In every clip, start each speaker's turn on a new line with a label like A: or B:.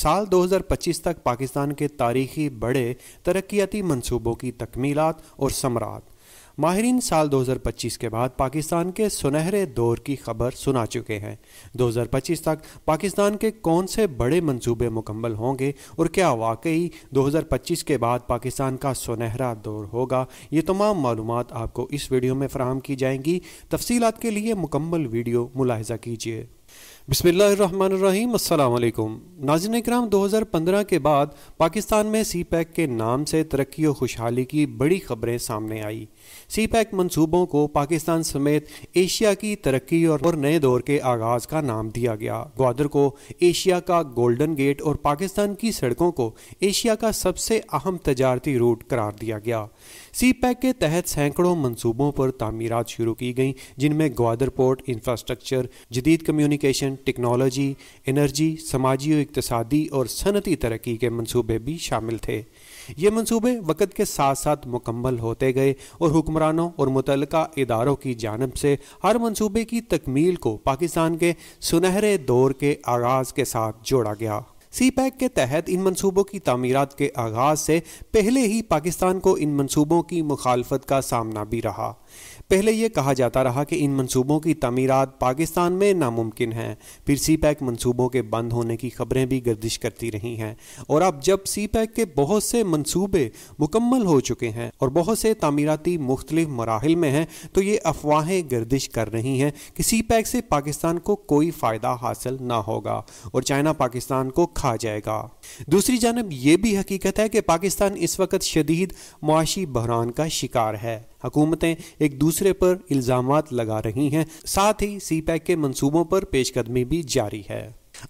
A: साल 2025 तक पाकिस्तान के तारीखी बड़े तरक्याती मनसूबों की तकमीलात और समरात माहरीन साल 2025 के बाद पाकिस्तान के सुनहरे दौर की खबर सुना चुके हैं 2025 तक पाकिस्तान के कौन से बड़े मंसूबे मुकम्मल होंगे और क्या वाकई 2025 के बाद पाकिस्तान का सुनहरा दौर होगा ये तमाम मालूम आपको इस वीडियो में फ्राहम की जाएंगी तफसीत के लिए मुकम्मल वीडियो मुलाहजा कीजिए बसमीम् अल्लाम नाजिन कराम 2015 के बाद पाकिस्तान में सी पैक के नाम से तरक्की और खुशहाली की बड़ी खबरें सामने आई सी पैक मनसूबों को पाकिस्तान समेत एशिया की तरक्की और नए दौर के आगाज़ का नाम दिया गया ग्वादर को एशिया का गोल्डन गेट और पाकिस्तान की सड़कों को एशिया का सबसे अहम तजारती रूट करार दिया गया सी पैक के तहत सैकड़ों मनसूबों पर तमीरत शुरू की गई जिनमें ग्वादर पोर्ट इंफ्रास्ट्रक्चर जदीद कम्यूनिकेशन टेक्नोलॉजी एनर्जी समाजी और इकतसादी और सनती तरक्की के मंसूबे भी शामिल थे ये मंसूबे वक़्त के साथ साथ मुकम्मल होते गए और हुक्मरानों और मुतल इदारों की जानब से हर मंसूबे की तकमील को पाकिस्तान के सुनहरे दौर के आगाज़ के साथ जोड़ा गया सी पैक के तहत इन मंसूबों की तमीरत के आगाज़ से पहले ही पाकिस्तान को इन मंसूबों की मुखालफत का सामना भी रहा पहले यह कहा जाता रहा कि इन मंसूबों की तमीरत पाकिस्तान में नामुमकिन है फिर सी पैक मनसूबों के बंद होने की खबरें भी गर्दिश करती रही हैं और अब जब सी पैक के बहुत से मनसूबे मुकम्मल हो चुके हैं और बहुत से तमीराती मुख्तलिफ मराहल में हैं तो ये अफवाहें गर्दिश कर रही हैं कि सी पैक से पाकिस्तान को कोई फ़ायदा हासिल ना होगा और चाइना पाकिस्तान को खा जाएगा दूसरी जानब यह भी हकीकत है कि पाकिस्तान इस वक्त शदीद मुआशी बहरान का शिकार है हुकूमतें एक दूसरे पर इल्ज़ाम लगा रही हैं साथ ही सी पैक के मनसूबों पर पेशकदमी भी जारी है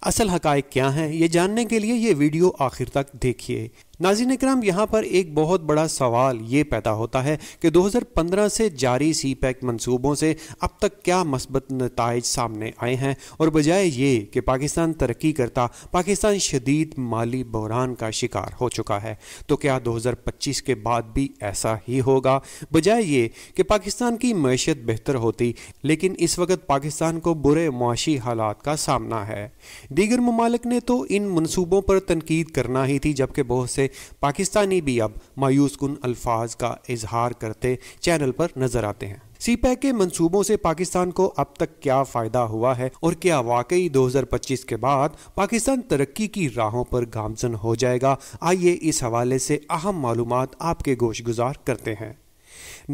A: असल हकायक क्या हैं ये जानने के लिए ये वीडियो आखिर तक देखिए नाजीन कराम यहाँ पर एक बहुत बड़ा सवाल ये पैदा होता है कि 2015 से जारी सी पैक e मनसूबों से अब तक क्या मस्बत नतज सामने आए हैं और बजाय ये कि पाकिस्तान तरक्की करता पाकिस्तान शदीद माली बहरान का शिकार हो चुका है तो क्या 2025 के बाद भी ऐसा ही होगा बजाय ये कि पाकिस्तान की मैशत बेहतर होती लेकिन इस वक्त पाकिस्तान को बुरे मुआशी हालात का सामना है दीगर ममालिक ने तो इन मनसूबों पर तनकीद करना ही थी जबकि बहुत से पाकिस्तानी भी अब मायूस कन अल्फाज का इजहार करते चैनल पर नजर आते हैं सी पैक के मंसूबों से पाकिस्तान को अब तक क्या फ़ायदा हुआ है और क्या वाकई 2025 के बाद पाकिस्तान तरक्की की राहों पर गामजन हो जाएगा आइए इस हवाले से अहम मालूम आपके गोश गुजार करते हैं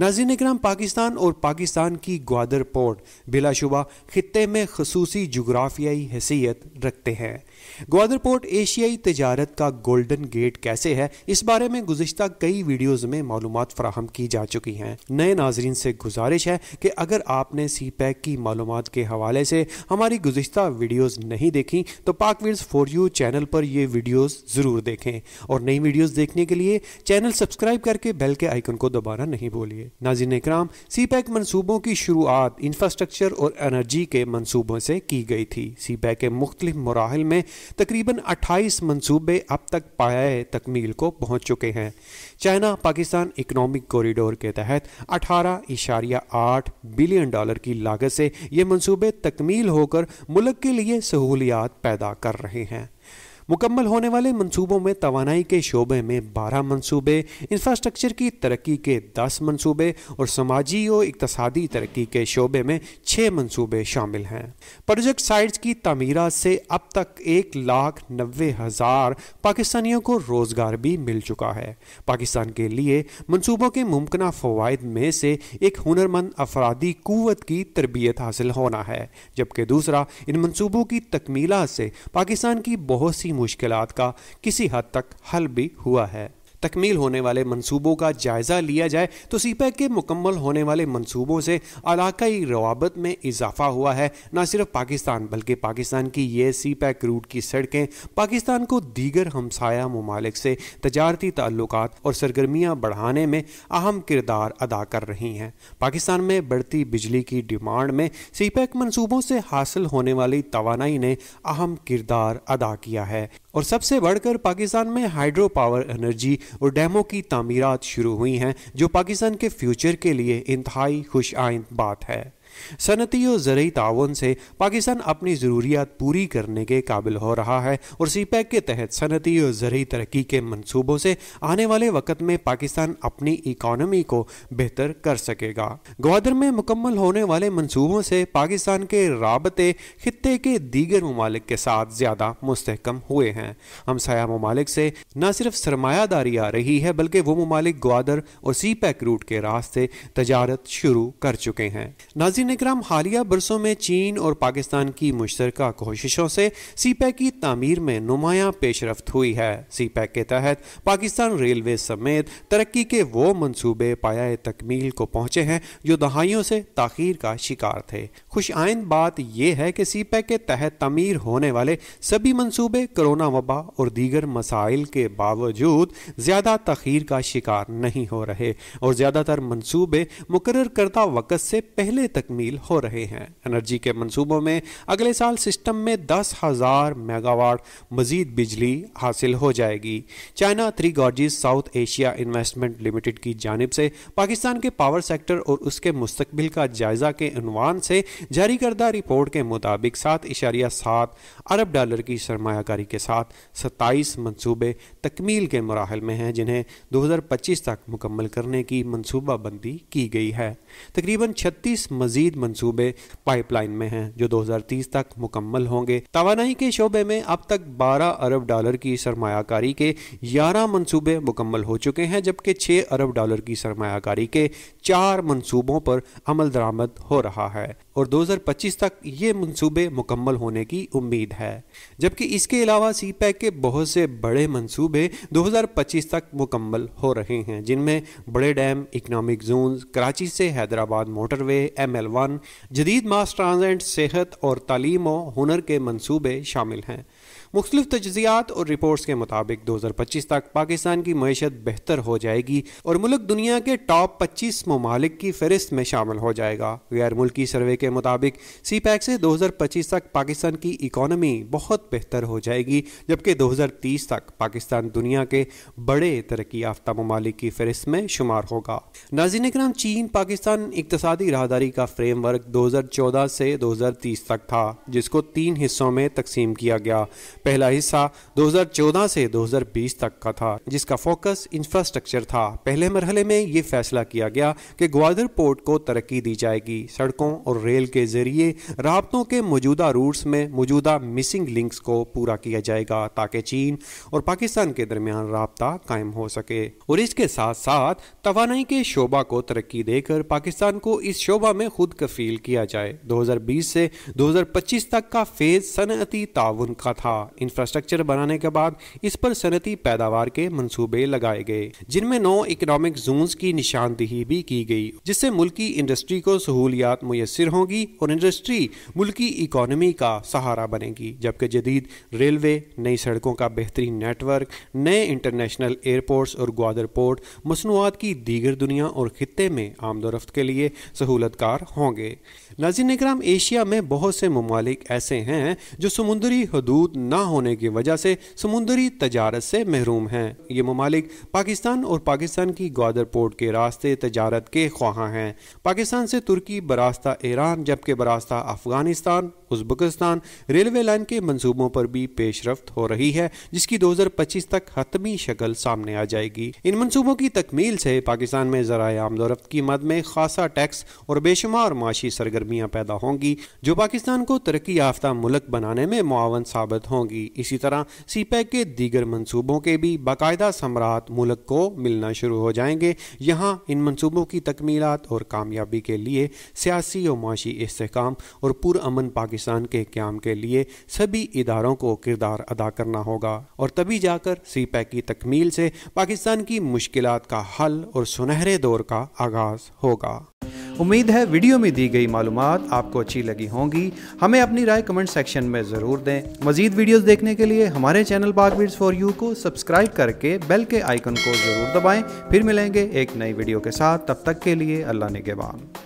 A: नाजिन कराम पाकिस्तान और पाकिस्तान की ग्वादर पोर्ट बिलाशुबा ख़त्े में खसूस जुग्राफियाई हैसियत रखते हैं ग्वादर पोर्ट एशियाई तजारत का गोल्डन गेट कैसे है इस बारे में गुजशत कई वीडियोज़ में मालूम फ्राहम की जा चुकी हैं नए नाजरन से गुजारिश है कि अगर आपने सी पैक की मालूम के हवाले से हमारी गुजशत वीडियोज़ नहीं देखी तो पाक वीर्स फॉर यू चैनल पर यह वीडियोज़ ज़रूर देखें और नई वीडियोज़ देखने के लिए चैनल सब्सक्राइब करके बेल के आइकन को दोबारा नहीं बोलिए नाजिन कराम सी पैक मनसूबों की शुरुआत इंफ्रास्ट्रक्चर और एनर्जी के मनसूबों से की गई थी सी पैक के मुख्तलिफ मराहल में तकरीबन अट्ठाईस मनसूबे अब तक पाए तकमील को पहुँच चुके हैं चाइना पाकिस्तान इकनॉमिक कॉरिडोर के तहत अठारह इशारिया आठ बिलियन डॉलर की लागत से ये मनसूबे तकमील होकर मुल्क के लिए सहूलियात पैदा कर रहे हैं मुकम्मल होने वाले मंसूबों में तोानाई के शोबे में बारह मनसूबे इंफ्रास्ट्रक्चर की तरक्की के दस मनसूबे और समाजी और इकतसादी तरक्की के शोबे में 6 मनसूबे शामिल हैं प्रोजेक्ट साइट्स की तमीरत से अब तक एक लाख नबे हज़ार पाकिस्तानियों को रोज़गार भी मिल चुका है पाकिस्तान के लिए मनसूबों के मुमकिन फ़वाद में से एक हुनरमंद अफरादी क़वत की तरबियत हासिल होना है जबकि दूसरा इन मनसूबों की तकमीला से पाकिस्तान की बहुत सी मुश्किल का किसी हद तक हल भी हुआ है तकमील होने वाले मनसूबों का जायज़ा लिया जाए तो सीपैक के मुकम्मल होने वाले मनसूबों से इलाकई रवाबत में इजाफा हुआ है न सिर्फ पाकिस्तान बल्कि पाकिस्तान की ये सी पैक रूट की सड़कें पाकिस्तान को दीगर हमसाया ममालिक से तजारती ताल्लुक और सरगर्मियाँ बढ़ाने में अहम किरदार अदा कर रही हैं पाकिस्तान में बढ़ती बिजली की डिमांड में सी पैक मनसूबों से हासिल होने वाली तोानाई ने अहम किरदार अदा किया है और सबसे बढ़कर पाकिस्तान में हाइड्रो पावर एनर्जी और डैमों की तमीरत शुरू हुई हैं जो पाकिस्तान के फ्यूचर के लिए इंतहाई खुश आइंद बात है सनती और जरिए ताउन से पाकिस्तान अपनी ज़रूरियात पूरी करने के काबिल हो रहा है और सी पैक e के तहत सनती और जरिए तरक्की के मनसूबों से आने वाले वक्त में पाकिस्तान अपनी इकॉनमी को बेहतर कर सकेगा ग्वादर में मुकम्मल होने वाले मनसूबों से पाकिस्तान के रबते खत्े के दीगर ममालिक के साथ ज़्यादा मुस्तकम हुए हैं हमसाया ममालिक से न सिर्फ सरमायादारी आ रही है बल्कि वो ममालिक ग्वादर और सी पैक रूट के रास्ते तजारत शुरू कर चुके हैं नाजी नाजरन कराम हालिया बरसों में चीन और पाकिस्तान की मुश्तर कोशिशों से सी पैक की तमीर में नुमाया पेशरफ हुई है सी पैक के तहत पाकिस्तान रेलवे समेत तरक्की के वो मनसूबे पाया तकमील को पहुंचे हैं जो दहाइयों से तखीर का शिकार थे खुश आइंद बात यह है कि सी पैक के तहत तमीर होने वाले सभी मनसूबे कोरोना वबा और दीगर मसाइल के बावजूद ज़्यादा तखीर का शिकार नहीं हो रहे और ज़्यादातर मनसूबे मुकर करता वक़्त से पहले तक तकमील हो रहे हैं एनर्जी के मंसूबों में अगले साल सिस्टम में दस हज़ार मेगावाट मजीद बिजली हासिल हो जाएगी China three gorges South Asia investment limited की जानब से पाकिस्तान के पावर सेक्टर और उसके मुस्तबिल का जायजा के अनवान से जारी करदा रिपोर्ट के मुताबिक सात इशारिया सात अरब डॉलर की सरमाकारी के साथ सत्ताईस मनसूबे तकमील के मराहल में हैं जिन्हें दो हजार पच्चीस तक मुकम्मल करने की मनसूबाबंदी की गई है तकरीबन छत्तीस मजीद जदीद मनसूबे पाइपलाइन में हैं जो दो हजार तीस तक मुकम्मल होंगे तोानाई के शोबे में अब तक बारह अरब डॉलर की सरमाकारी के ग्यारह मनसूबे मुकम्मल हो चुके हैं जबकि 6 अरब डॉलर की सरमाकारी के चार मनसूबों पर अमल दरामद हो रहा है और 2025 तक ये मंसूबे मुकम्मल होने की उम्मीद है जबकि इसके अलावा सी पैक के बहुत से बड़े मंसूबे 2025 तक मुकम्मल हो रहे हैं जिनमें बड़े डैम इकनॉमिक जोन कराची से Hyderabad motorway M L one जदीद मास ट्रांजेंट सेहत और तालीम और हुनर के मंसूबे शामिल हैं मुख्तलिफ तजियात और रिपोर्ट के मुताबिक दो हज़ार पच्चीस तक पाकिस्तान की मीशत बेहतर हो जाएगी और मुल्क दुनिया के टॉप पच्चीस ममालिक की फहरिस्त में शामिल हो जाएगा गैर मुल्की सर्वे के मुताबिक सी पैक से दो हज़ार पच्चीस तक पाकिस्तान की इकोनमी बहुत बेहतर हो जाएगी जबकि दो हज़ार तीस तक पाकिस्तान दुनिया के बड़े तरक्की याफ्ता ममालिक की फहरिस्त में शुमार होगा नाजीन कराम चीन पाकिस्तान इकतदी राहदारी का फ्रेमवर्क दो हज़ार चौदह से दो हज़ार तीस तक था जिसको तीन हिस्सों में तकसीम किया गया पहला हिस्सा 2014 से 2020 तक का था जिसका फोकस इंफ्रास्ट्रक्चर था पहले मरहले में ये फैसला किया गया कि ग्वादर पोर्ट को तरक्की दी जाएगी सड़कों और रेल के जरिए रबतों के मौजूदा रूट्स में मौजूदा मिसिंग लिंक्स को पूरा किया जाएगा ताकि चीन और पाकिस्तान के दरमियान रबता कायम हो सके और इसके साथ साथ तोानाई के शोबा को तरक्की देकर पाकिस्तान को इस शोबा में खुद कफील किया जाए दो से 2025 तक का फेज सनती ताउन का था इंफ्रास्ट्रक्चर बनाने के बाद इस पर सनती पैदावार के मंसूबे लगाए गए जिनमें नौ इकोनॉमिक जोन की निशानदेही भी की गई जिससे मुल्क इंडस्ट्री को सहूलियात मुयसर होंगी और इंडस्ट्री मुल्क इकोनॉमी का सहारा बनेगी जबकि जदीद रेलवे नई सड़कों का बेहतरीन नेटवर्क नए इंटरनेशनल एयरपोर्ट्स और ग्वादर पोर्ट मसनूआत की दीगर दुनिया और खत्े में आमदोरफ्त के लिए सहूलतकार होंगे नाजी नगराम एशिया में बहुत से ममालिक ऐसे हैं जो समुंदरी हदूद ना होने की वजह से समुंदरी तजारत से महरूम हैं ये ममालिक पाकिस्तान और पाकिस्तान की ग्वादर पोर्ट के रास्ते तजारत के ख्वाहा हैं पाकिस्तान से तुर्की बरास्ता ईरान जबकि बरास्ता अफगानिस्तान उज्बकिस्तान रेलवे लाइन के मंसूबों पर भी पेशरफ हो रही है जिसकी पच्चीस तक हतमी शक्ल सामने आ जाएगी इन मनसूबों की तकमील से पाकिस्तान में जरा आमदोरफ्त की मद में खासा टैक्स और बेशुमार माशी सरगर्मियाँ पैदा होंगी जो पाकिस्तान को तरक्की याफ्ता मुल्क बनाने में मुआवन साबित होंगी होंगी इसी तरह सीपैक के दीगर मनसूबों के भी बाकायदा समरात मुल्क को मिलना शुरू हो जाएंगे यहाँ इन मनसूबों की तकमीलत और कामयाबी के लिए सियासी और माशी इसकाम और पुरान पाकिस्तान के क्याम के लिए सभी इदारों को किरदार अदा करना होगा और तभी जाकर सी पैक की तकमील से पाकिस्तान की मुश्किल का हल और सुनहरे दौर का आगाज होगा उम्मीद है वीडियो में दी गई मालूम आपको अच्छी लगी होंगी हमें अपनी राय कमेंट सेक्शन में ज़रूर दें मजीद वीडियोस देखने के लिए हमारे चैनल बागबीड्स फॉर यू को सब्सक्राइब करके बेल के आइकन को ज़रूर दबाएं फिर मिलेंगे एक नई वीडियो के साथ तब तक के लिए अल्लाह ने